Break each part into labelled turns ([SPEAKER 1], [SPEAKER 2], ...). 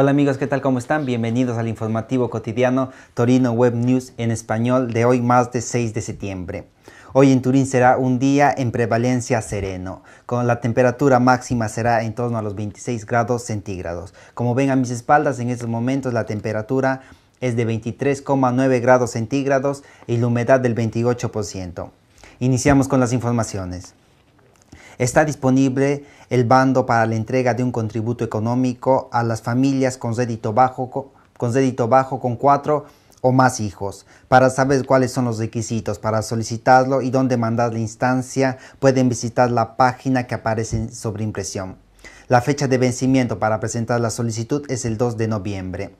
[SPEAKER 1] Hola amigos, ¿qué tal? ¿Cómo están? Bienvenidos al informativo cotidiano Torino Web News en español de hoy, más de 6 de septiembre. Hoy en Turín será un día en prevalencia sereno, con la temperatura máxima será en torno a los 26 grados centígrados. Como ven a mis espaldas, en estos momentos la temperatura es de 23,9 grados centígrados y la humedad del 28%. Iniciamos con las informaciones. Está disponible el bando para la entrega de un contributo económico a las familias con rédito bajo con, bajo con cuatro o más hijos. Para saber cuáles son los requisitos para solicitarlo y dónde mandar la instancia, pueden visitar la página que aparece sobre impresión. La fecha de vencimiento para presentar la solicitud es el 2 de noviembre.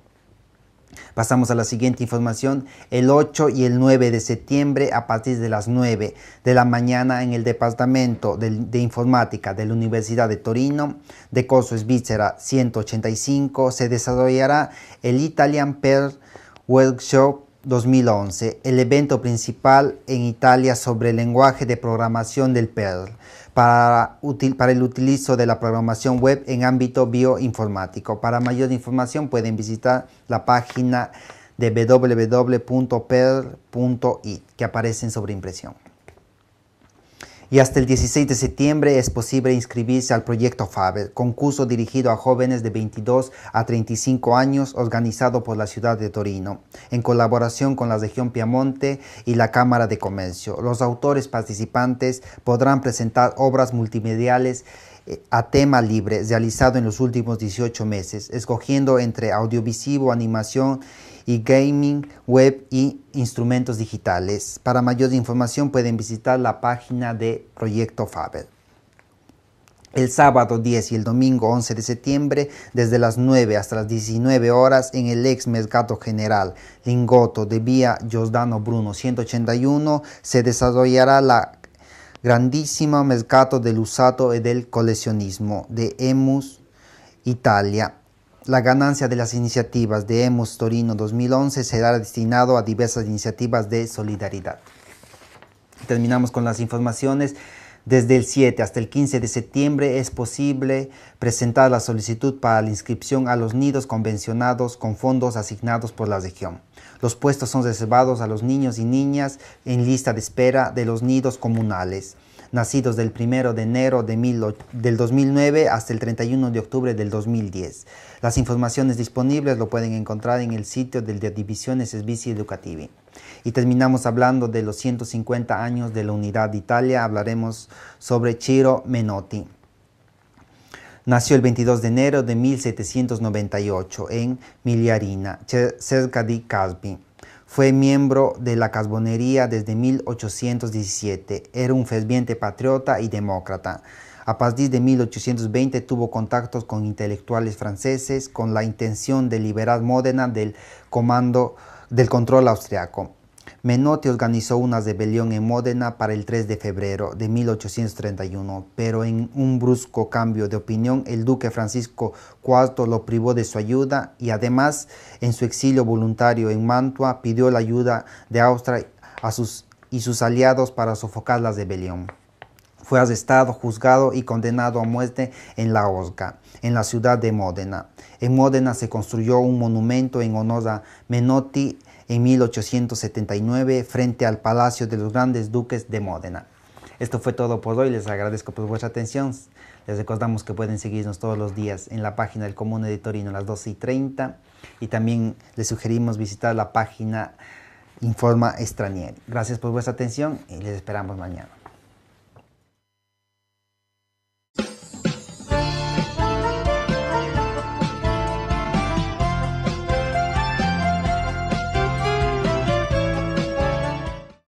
[SPEAKER 1] Pasamos a la siguiente información. El 8 y el 9 de septiembre a partir de las 9 de la mañana en el Departamento de, Informática de la Universidad de Torino de Corso Svizzera 185 se desarrollará el Italian per Workshop 2011 el evento principal en Italia sobre el lenguaje de programación del PERL para, para el utilizo de la programación web en ámbito bioinformático. Para mayor información pueden visitar la página de www.perl.it que aparecen sobre impresión y hasta el 16 de septiembre es posible inscribirse al proyecto FABER, concurso dirigido a jóvenes de 22 a 35 años organizado por la ciudad de Torino, en colaboración con la región Piamonte y la Cámara de Comercio. Los autores participantes podrán presentar obras multimediales a tema libre realizado en los últimos 18 meses, escogiendo entre audiovisivo, animación y gaming, web y instrumentos digitales. Para mayor información pueden visitar la página de Proyecto Faber. El sábado 10 y el domingo 11 de septiembre, desde las 9 hasta las 19 horas, en el ex mesgato General Lingoto de Vía Giordano Bruno 181, se desarrollará la grandissimo mercato dell'usato y del coleccionismo de Emus Italia. La ganancia de las iniciativas de Emus Torino 2011 será destinado a diversas iniciativas de solidaridad. Terminamos con las informaciones. Desde el 7 hasta el 15 de septiembre es posible presentar la solicitud para la inscripción a los nidos convencionados con fondos asignados por la región. Los puestos son reservados a los niños y niñas en lista de espera de los nidos comunales nacidos del 1 de enero de del 2009 hasta el 31 de octubre del 2010. Las informaciones disponibles lo pueden encontrar en el sitio de Divisiones Esbici Educativi. Y terminamos hablando de los 150 años de la Unidad de Italia. Hablaremos sobre Ciro Menotti. Nació el 22 de enero de 1798 en Miliarina, cerca de Caspi. Fue miembro de la Casbonería desde 1817. Era un ferviente patriota y demócrata. A partir de 1820 tuvo contactos con intelectuales franceses con la intención de liberar Módena del comando del control austriaco. Menotti organizó una rebelión en Módena para el 3 de febrero de 1831, pero en un brusco cambio de opinión el duque Francisco IV lo privó de su ayuda y además en su exilio voluntario en Mantua pidió la ayuda de Austria a sus, y sus aliados para sofocar la rebelión. Fue arrestado, juzgado y condenado a muerte en La Osca, en la ciudad de Módena. En Módena se construyó un monumento en honor a Menotti en 1879 frente al Palacio de los Grandes Duques de Módena. Esto fue todo por hoy, les agradezco por pues, vuestra atención. Les recordamos que pueden seguirnos todos los días en la página del Comune de Torino a las 12 y 30 y también les sugerimos visitar la página Informa Extranier. Gracias por vuestra atención y les esperamos mañana.